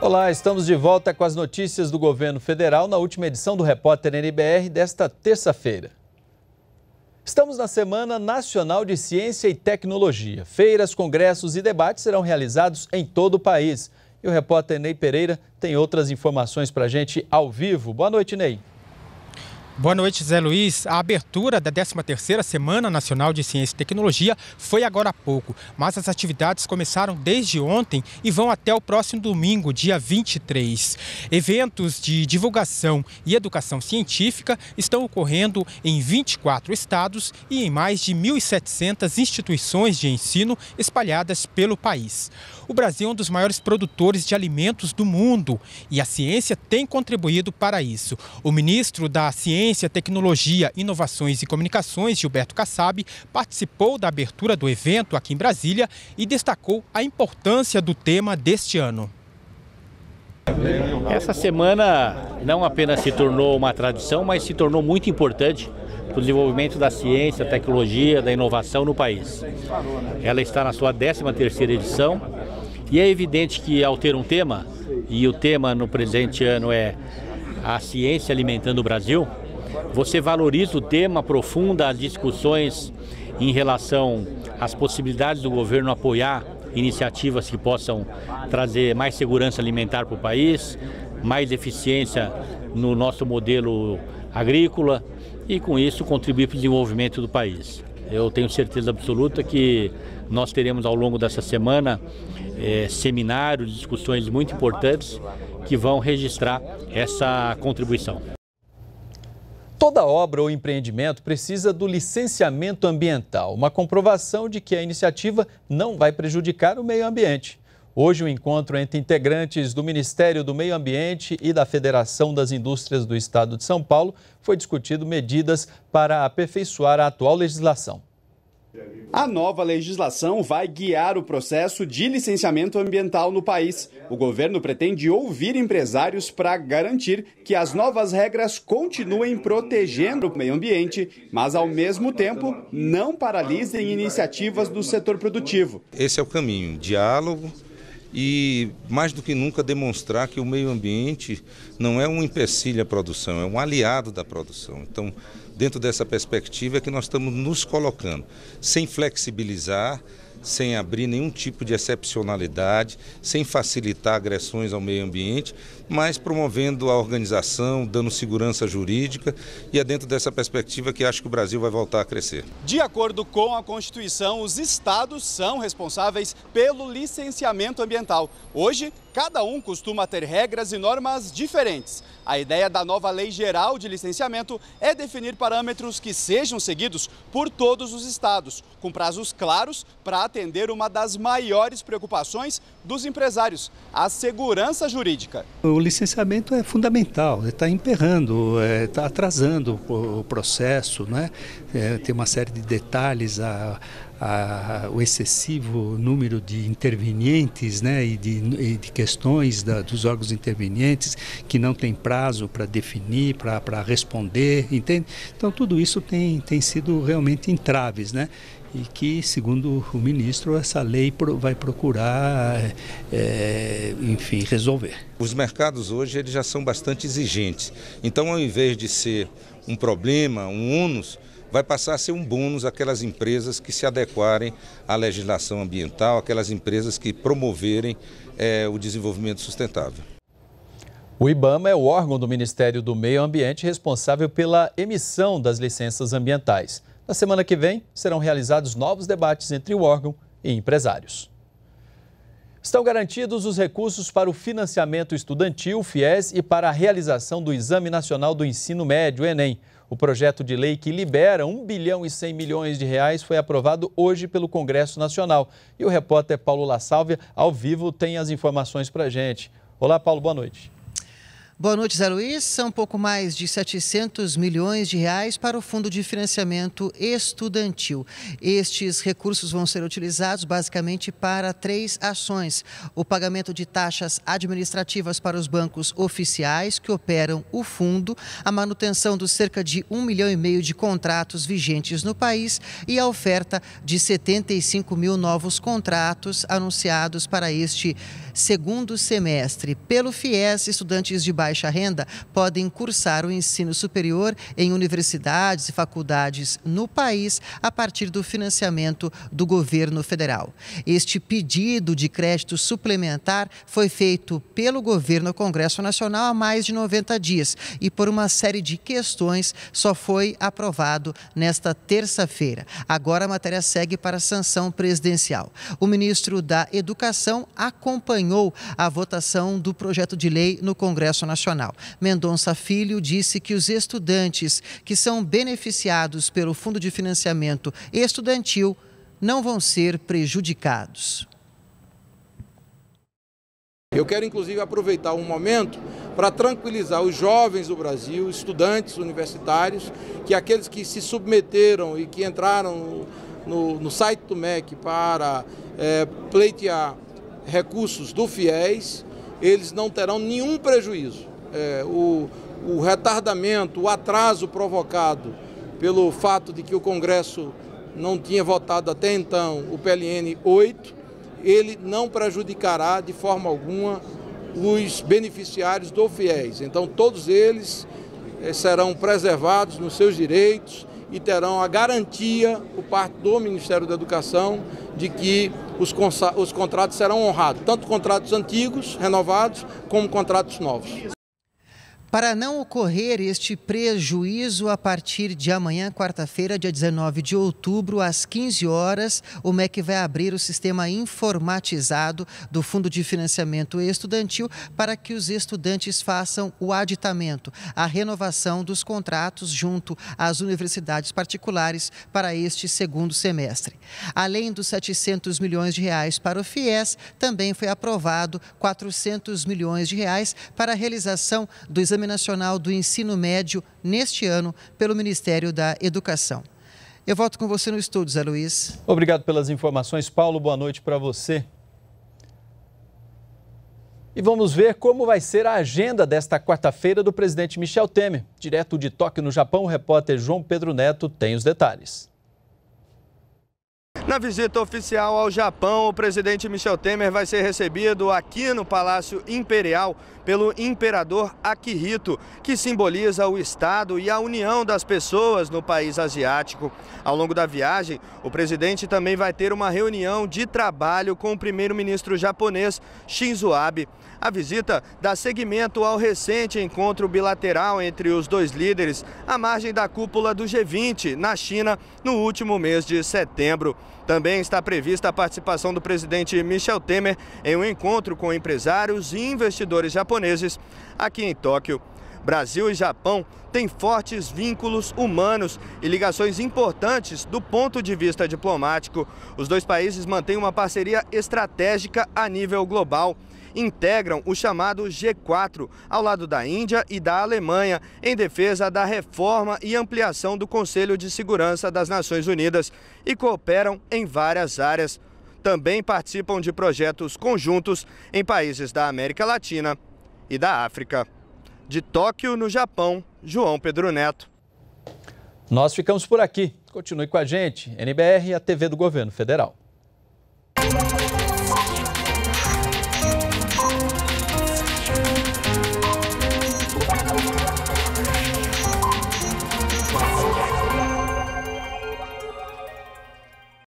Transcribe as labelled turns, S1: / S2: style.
S1: Olá, estamos de volta com as notícias do governo federal na última edição do Repórter NBR desta terça-feira. Estamos na Semana Nacional de Ciência e Tecnologia. Feiras, congressos e debates serão realizados em todo o país. E o repórter Ney Pereira tem outras informações para a gente ao vivo. Boa noite, Ney. Boa noite, Zé Luiz. A abertura da 13ª Semana Nacional de Ciência e Tecnologia foi agora há pouco, mas as atividades começaram desde ontem e vão até o próximo domingo, dia 23. Eventos de divulgação e educação científica estão ocorrendo em 24 estados e em mais de 1.700 instituições de ensino espalhadas pelo país. O Brasil é um dos maiores produtores de alimentos do mundo e a ciência tem contribuído para isso. O ministro da Ciência Ciência, Tecnologia, Inovações e Comunicações, Gilberto Kassab, participou da abertura do evento aqui em Brasília e destacou a importância do tema deste ano. Essa semana não apenas se tornou uma tradição, mas se tornou muito importante para o desenvolvimento da ciência, tecnologia, da inovação no país. Ela está na sua 13ª edição e é evidente que ao ter um tema, e o tema no presente ano é a ciência alimentando o Brasil, você valoriza o tema, aprofunda as discussões em relação às possibilidades do governo apoiar iniciativas que possam trazer mais segurança alimentar para o país, mais eficiência no nosso modelo agrícola e, com isso, contribuir para o desenvolvimento do país. Eu tenho certeza absoluta que nós teremos ao longo dessa semana é, seminários, discussões muito importantes que vão registrar essa contribuição. Toda obra ou empreendimento precisa do licenciamento ambiental, uma comprovação de que a iniciativa não vai prejudicar o meio ambiente. Hoje, o um encontro entre integrantes do Ministério do Meio Ambiente e da Federação das Indústrias do Estado de São Paulo foi discutido medidas para aperfeiçoar a atual legislação. A nova legislação vai guiar o processo de licenciamento ambiental no país. O governo pretende ouvir empresários para garantir que as novas regras continuem protegendo o meio ambiente, mas ao mesmo tempo não paralisem iniciativas do setor produtivo. Esse é o caminho, diálogo e mais do que nunca demonstrar que o meio ambiente não é um empecilho à produção, é um aliado da produção. Então, dentro dessa perspectiva é que nós estamos nos colocando, sem flexibilizar, sem abrir nenhum tipo de excepcionalidade, sem facilitar agressões ao meio ambiente, mas promovendo a organização, dando segurança jurídica e é dentro dessa perspectiva que acho que o Brasil vai voltar a crescer. De acordo com a Constituição, os estados são responsáveis pelo licenciamento ambiental. Hoje, cada um costuma ter regras e normas diferentes. A ideia da nova Lei Geral de Licenciamento é definir parâmetros que sejam seguidos por todos os estados, com prazos claros para atender uma das maiores preocupações dos empresários, a segurança jurídica. O o licenciamento é fundamental, está emperrando, está é, atrasando o processo, né? É, tem uma série de detalhes a, a, o excessivo número de intervenientes né, e, de, e de questões da, dos órgãos intervenientes que não tem prazo para definir, para responder, entende? Então tudo isso tem, tem sido realmente entraves, né? e que, segundo o ministro, essa lei vai procurar, é, é, enfim, resolver. Os mercados hoje eles já são bastante exigentes. Então, ao invés de ser um problema, um ônus, vai passar a ser um bônus aquelas empresas que se adequarem à legislação ambiental, aquelas empresas que promoverem é, o desenvolvimento sustentável. O IBAMA é o órgão do Ministério do Meio Ambiente responsável pela emissão das licenças ambientais. Na semana que vem, serão realizados novos debates entre o órgão e empresários. Estão garantidos os recursos para o financiamento estudantil, FIES, e para a realização do Exame Nacional do Ensino Médio, ENEM. O projeto de lei que libera 1 bilhão e 100 milhões de reais foi aprovado hoje pelo Congresso Nacional. E o repórter Paulo La Sálvia, ao vivo, tem as informações para gente. Olá, Paulo, boa noite.
S2: Boa noite, Zé Luiz. São pouco mais de 700 milhões de reais para o Fundo de Financiamento Estudantil. Estes recursos vão ser utilizados basicamente para três ações: o pagamento de taxas administrativas para os bancos oficiais que operam o fundo, a manutenção dos cerca de um milhão e meio de contratos vigentes no país e a oferta de 75 mil novos contratos anunciados para este ano segundo semestre. Pelo FIES, estudantes de baixa renda podem cursar o ensino superior em universidades e faculdades no país a partir do financiamento do governo federal. Este pedido de crédito suplementar foi feito pelo governo ao Congresso Nacional há mais de 90 dias e por uma série de questões só foi aprovado nesta terça-feira. Agora a matéria segue para sanção presidencial. O ministro da Educação acompanhou ganhou a votação do projeto de lei no Congresso Nacional. Mendonça Filho disse que os estudantes que são beneficiados pelo Fundo de Financiamento Estudantil não vão ser prejudicados.
S1: Eu quero, inclusive, aproveitar um momento para tranquilizar os jovens do Brasil, estudantes universitários, que aqueles que se submeteram e que entraram no, no site do MEC para é, pleitear recursos do FIES, eles não terão nenhum prejuízo. É, o, o retardamento, o atraso provocado pelo fato de que o Congresso não tinha votado até então o PLN 8, ele não prejudicará de forma alguma os beneficiários do FIES. Então, todos eles é, serão preservados nos seus direitos e terão a garantia por parte do Ministério da Educação de que os, os contratos serão honrados, tanto contratos antigos, renovados, como contratos novos.
S2: Para não ocorrer este prejuízo, a partir de amanhã, quarta-feira, dia 19 de outubro, às 15 horas, o MEC vai abrir o sistema informatizado do Fundo de Financiamento Estudantil para que os estudantes façam o aditamento, a renovação dos contratos junto às universidades particulares para este segundo semestre. Além dos 700 milhões de reais para o FIES, também foi aprovado 400 milhões de reais para a realização do exame Exame Nacional do Ensino Médio neste ano pelo Ministério da Educação. Eu volto com você
S1: no estúdio, Zé Luiz. Obrigado pelas informações, Paulo. Boa noite para você. E vamos ver como vai ser a agenda desta quarta-feira do presidente Michel Temer. Direto de Tóquio, no Japão, o repórter João Pedro Neto tem os detalhes.
S3: Na visita oficial ao Japão, o presidente Michel Temer vai ser recebido aqui no Palácio Imperial pelo imperador Akihito, que simboliza o Estado e a união das pessoas no país asiático. Ao longo da viagem, o presidente também vai ter uma reunião de trabalho com o primeiro-ministro japonês, Shinzo Abe. A visita dá seguimento ao recente encontro bilateral entre os dois líderes à margem da cúpula do G20 na China no último mês de setembro. Também está prevista a participação do presidente Michel Temer em um encontro com empresários e investidores japoneses aqui em Tóquio. Brasil e Japão têm fortes vínculos humanos e ligações importantes do ponto de vista diplomático. Os dois países mantêm uma parceria estratégica a nível global. Integram o chamado G4, ao lado da Índia e da Alemanha, em defesa da reforma e ampliação do Conselho de Segurança das Nações Unidas e cooperam em várias áreas. Também participam de projetos conjuntos em países da América Latina e da África. De Tóquio, no Japão, João Pedro Neto.
S1: Nós ficamos por aqui. Continue com a gente, NBR e a TV do Governo Federal.